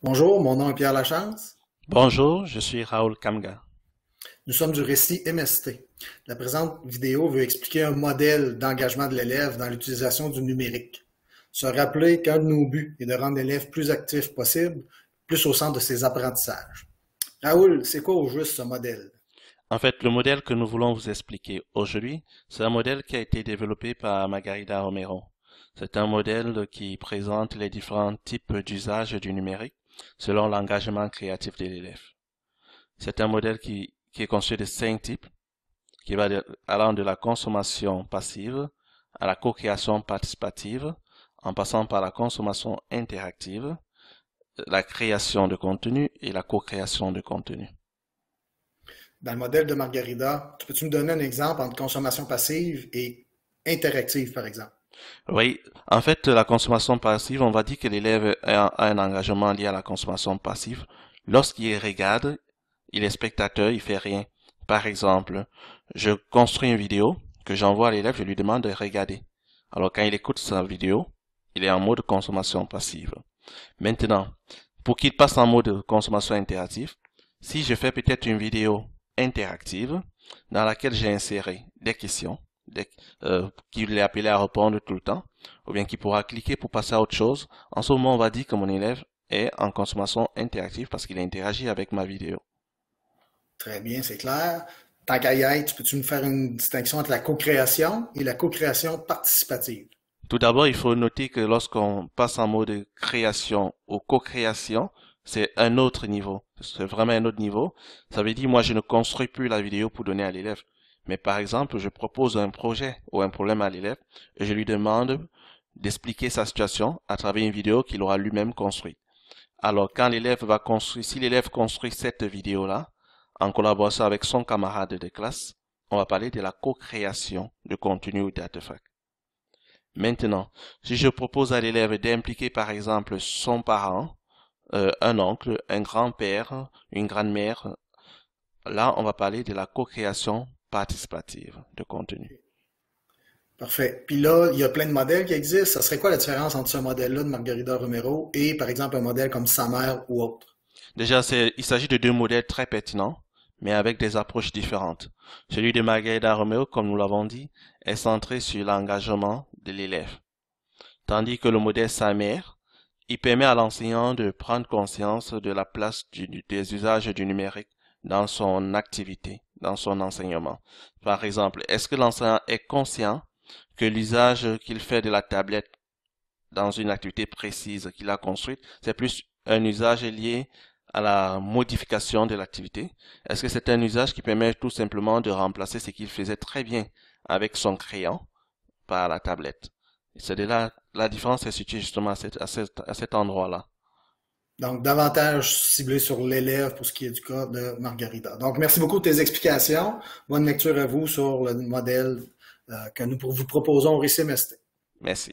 Bonjour, mon nom est Pierre Lachance. Bonjour, je suis Raoul Kamga. Nous sommes du récit MST. La présente vidéo veut expliquer un modèle d'engagement de l'élève dans l'utilisation du numérique. Se rappeler qu'un de nos buts est de rendre l'élève plus actif possible, plus au centre de ses apprentissages. Raoul, c'est quoi au juste ce modèle? En fait, le modèle que nous voulons vous expliquer aujourd'hui, c'est un modèle qui a été développé par Margarida Romero. C'est un modèle qui présente les différents types d'usages du numérique selon l'engagement créatif de l'élève. C'est un modèle qui, qui est construit de cinq types, qui va de, allant de la consommation passive à la co-création participative, en passant par la consommation interactive, la création de contenu et la co-création de contenu. Dans le modèle de Margarida, peux-tu me donner un exemple entre consommation passive et interactive, par exemple? Oui, en fait, la consommation passive, on va dire que l'élève a un engagement lié à la consommation passive. Lorsqu'il regarde, il est spectateur, il fait rien. Par exemple, je construis une vidéo que j'envoie à l'élève, je lui demande de regarder. Alors quand il écoute sa vidéo, il est en mode consommation passive. Maintenant, pour qu'il passe en mode consommation interactive, si je fais peut-être une vidéo interactive dans laquelle j'ai inséré des questions, euh, qu'il est appelé à répondre tout le temps, ou bien qu'il pourra cliquer pour passer à autre chose. En ce moment, on va dire que mon élève est en consommation interactive parce qu'il a interagi avec ma vidéo. Très bien, c'est clair. Tant qu'à y peux-tu nous faire une distinction entre la co-création et la co-création participative? Tout d'abord, il faut noter que lorsqu'on passe en mode création ou co-création, c'est un autre niveau. C'est vraiment un autre niveau. Ça veut dire, moi, je ne construis plus la vidéo pour donner à l'élève. Mais par exemple, je propose un projet ou un problème à l'élève et je lui demande d'expliquer sa situation à travers une vidéo qu'il aura lui-même construite. Alors, quand l'élève va construire, si l'élève construit cette vidéo-là, en collaboration avec son camarade de classe, on va parler de la co-création de contenu ou Maintenant, si je propose à l'élève d'impliquer par exemple son parent, euh, un oncle, un grand-père, une grand-mère, là on va parler de la co-création participative de contenu. Parfait. Puis là, il y a plein de modèles qui existent. Ça serait quoi la différence entre ce modèle-là de Margarida Romero et, par exemple, un modèle comme Samer ou autre? Déjà, il s'agit de deux modèles très pertinents, mais avec des approches différentes. Celui de Margarida Romero, comme nous l'avons dit, est centré sur l'engagement de l'élève. Tandis que le modèle Samer, il permet à l'enseignant de prendre conscience de la place des usages du numérique dans son activité dans son enseignement. Par exemple, est-ce que l'enseignant est conscient que l'usage qu'il fait de la tablette dans une activité précise qu'il a construite, c'est plus un usage lié à la modification de l'activité Est-ce que c'est un usage qui permet tout simplement de remplacer ce qu'il faisait très bien avec son crayon par la tablette C'est de là, la différence est située justement à, à cet endroit-là. Donc, davantage ciblé sur l'élève pour ce qui est du cas de Margarita. Donc, merci beaucoup de tes explications. Bonne lecture à vous sur le modèle euh, que nous vous proposons au RICMST. Merci.